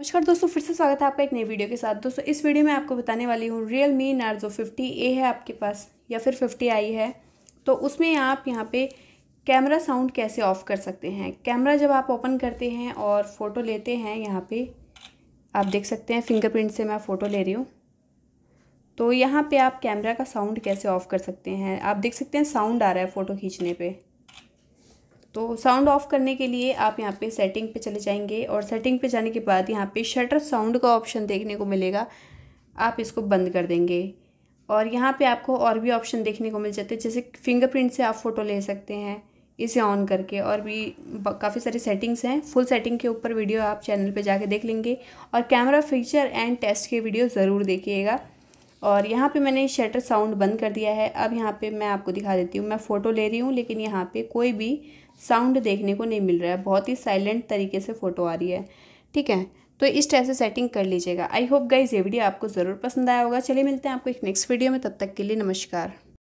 नमस्कार दोस्तों फिर से स्वागत है आपका एक नई वीडियो के साथ दोस्तों इस वीडियो में आपको बताने वाली हूँ Realme Narzo fifty A है आपके पास या फिर फिफ्टी आई है तो उसमें आप यहाँ पे कैमरा साउंड कैसे ऑफ़ कर सकते हैं कैमरा जब आप ओपन करते हैं और फ़ोटो लेते हैं यहाँ पे आप देख सकते हैं फिंगरप्रिंट से मैं फ़ोटो ले रही हूँ तो यहाँ पर आप कैमरा का साउंड कैसे ऑफ़ कर सकते हैं आप देख सकते हैं साउंड आ रहा है फ़ोटो खींचने पर तो साउंड ऑफ करने के लिए आप यहाँ पे सेटिंग पे चले जाएंगे और सेटिंग पे जाने के बाद यहाँ पे शटर साउंड का ऑप्शन देखने को मिलेगा आप इसको बंद कर देंगे और यहाँ पे आपको और भी ऑप्शन देखने को मिल जाते हैं जैसे फिंगरप्रिंट से आप फ़ोटो ले सकते हैं इसे ऑन करके और भी काफ़ी सारी सेटिंग्स हैं फुल सेटिंग के ऊपर वीडियो आप चैनल पर जाके देख लेंगे और कैमरा फीचर एंड टेस्ट के वीडियो ज़रूर देखिएगा और यहाँ पे मैंने शटर साउंड बंद कर दिया है अब यहाँ पे मैं आपको दिखा देती हूँ मैं फ़ोटो ले रही हूँ लेकिन यहाँ पे कोई भी साउंड देखने को नहीं मिल रहा है बहुत ही साइलेंट तरीके से फ़ोटो आ रही है ठीक है तो इस टाइप से सेटिंग कर लीजिएगा आई होप गाइज ये वीडियो आपको ज़रूर पसंद आया होगा चलिए मिलते हैं आपको एक नेक्स्ट वीडियो में तब तक के लिए नमस्कार